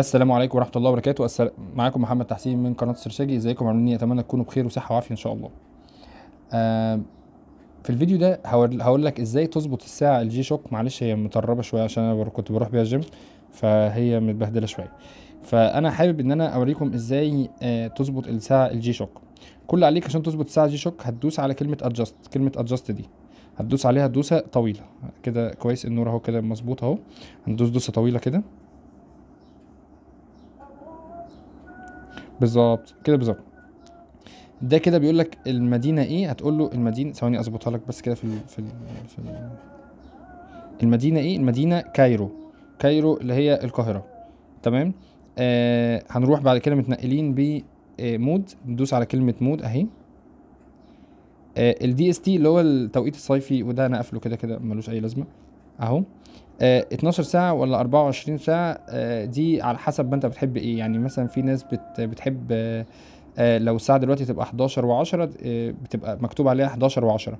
السلام عليكم ورحمه الله وبركاته السل... معاكم محمد تحسين من قناه السرشاجي ازيكم عاملين اتمنى تكونوا بخير وصحه وعافيه ان شاء الله آه في الفيديو ده هقول لك ازاي تظبط الساعه الجي شوك معلش هي مطربه شويه عشان انا كنت بروح بيها الجيم فهي متبهدله شويه فانا حابب ان انا اوريكم ازاي آه تظبط الساعه الجي شوك كل عليك عشان تظبط الساعه جي شوك هتدوس على كلمه ادجست كلمه ادجست دي هتدوس عليها دوسه طويله كده كويس النور اهو كده مظبوط اهو هندوس دوسه طويله كده بالظبط كده بالظبط ده كده بيقول لك المدينه ايه هتقول له المدينه ثواني اظبطها لك بس كده في ال... في ال... في الـ المدينه ايه المدينه كايرو كايرو اللي هي القاهره تمام آه هنروح بعد كده متنقلين ب آه، مود ندوس على كلمه مود اهي آه الدي اس تي اللي هو التوقيت الصيفي وده انا قافله كده كده ملوش اي لازمه اهو آه 12 ساعة ولا 24 ساعة آه دي على حسب ما انت بتحب ايه يعني مثلا في ناس بت بتحب آه, آه، لو الساعة دلوقتي تبقى 11 و10 آه، بتبقى مكتوب عليها 11 و10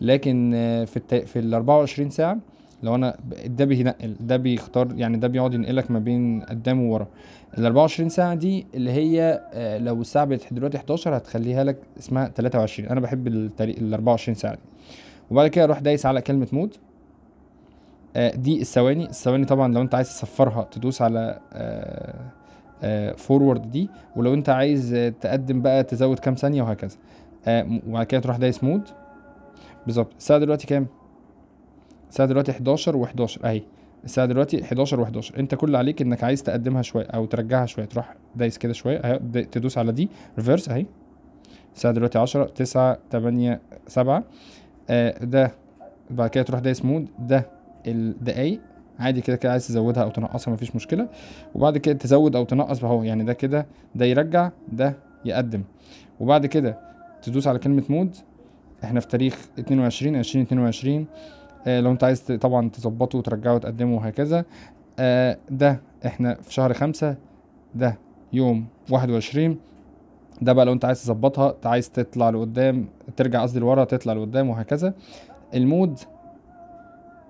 لكن آه، في الت... في ال 24 ساعة لو انا ده بينقل ده بيختار يعني ده بيقعد ينقلك ما بين قدام وورا ال 24 ساعة دي اللي هي لو الساعة بقت دلوقتي 11 هتخليها لك اسمها 23 انا بحب التاريخ ال 24 ساعة دي وبعد كده اروح دايس على كلمة مود آه، دي الثواني الثواني طبعا لو انت عايز تصفرها تدوس على فورورد آه، آه، دي ولو انت عايز تقدم بقى تزود كام ثانيه وهكذا وبعد كده تروح دايس مود بالظبط الساعه دلوقتي كام الساعه دلوقتي 11 و11 اهي الساعه دلوقتي 11 و11 انت كل عليك انك عايز تقدمها شويه او ترجعها شويه تروح دايس كده شويه تدوس على دي ريفرس اهي الساعه دلوقتي 10 9 8 7 ده بعد كده تروح دايس مود ده الدقايق عادي كده كده عايز تزودها او تنقصها مفيش مشكله وبعد كده تزود او تنقص اهو يعني ده كده ده يرجع ده يقدم وبعد كده تدوس على كلمه مود احنا في تاريخ 22 2022 آه لو انت عايز طبعا تظبطه وترجعه وتقدمه وهكذا آه ده احنا في شهر خمسة ده يوم 21 ده بقى لو انت عايز تظبطها عايز تطلع لقدام ترجع قصدي لورا تطلع لقدام وهكذا المود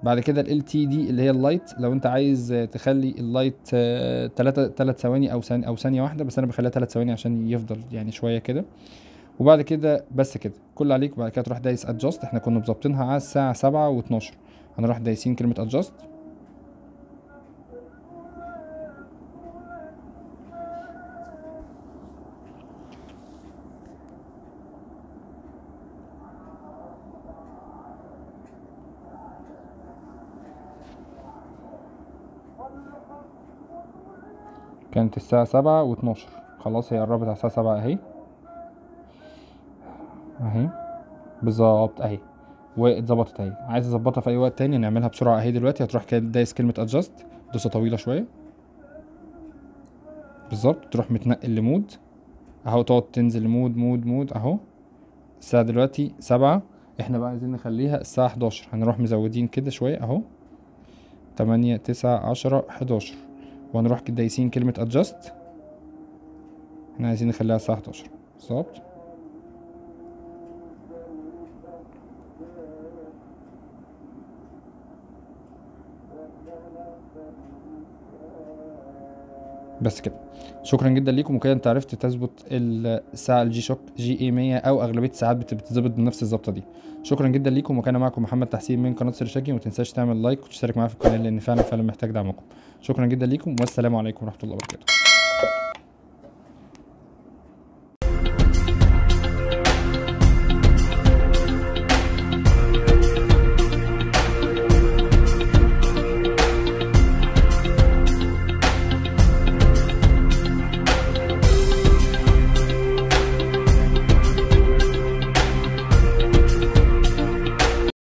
بعد كده ال تي دي اللي هي اللايت لو انت عايز تخلي اللايت 3 3 ثواني او ثانيه او ثانيه واحده بس انا بخليها 3 ثواني عشان يفضل يعني شويه كده وبعد كده بس كده كل عليك بعد كده تروح دايس ادجاست احنا كنا مظبطينها على الساعه 7 و12 هنروح دايسين كلمه ادجاست كانت الساعة سبعة واتناشر خلاص هي قربت على الساعة سبعة اهي اهي بالظبط اهي واتظبطت اهي عايز اظبطها في اي وقت تاني نعملها بسرعة اهي دلوقتي هتروح دايس كلمة ادجست دوسة طويلة شوية بالظبط تروح متنقل لمود اهو تقعد تنزل لمود مود مود اهو الساعة دلوقتي سبعة احنا بقى عايزين نخليها الساعة حداشر هنروح مزودين كده شوية اهو تمانية تسعة عشرة حداشر وهنروح دايسين كلمة adjust احنا عايزين نخليها الساعة 11 بالظبط بس كده شكرا جدا ليكم وكده انت عرفت تظبط الساعه الجي شوك جي اي 100 او اغلبيه الساعات بتتظبط بنفس الظبطه دي شكرا جدا ليكم وكان معكم محمد تحسين من قناه سرشاكي وما تنساش تعمل لايك وتشترك معايا في القناه لان فعلا فعلا محتاج دعمكم شكرا جدا ليكم والسلام عليكم ورحمه الله وبركاته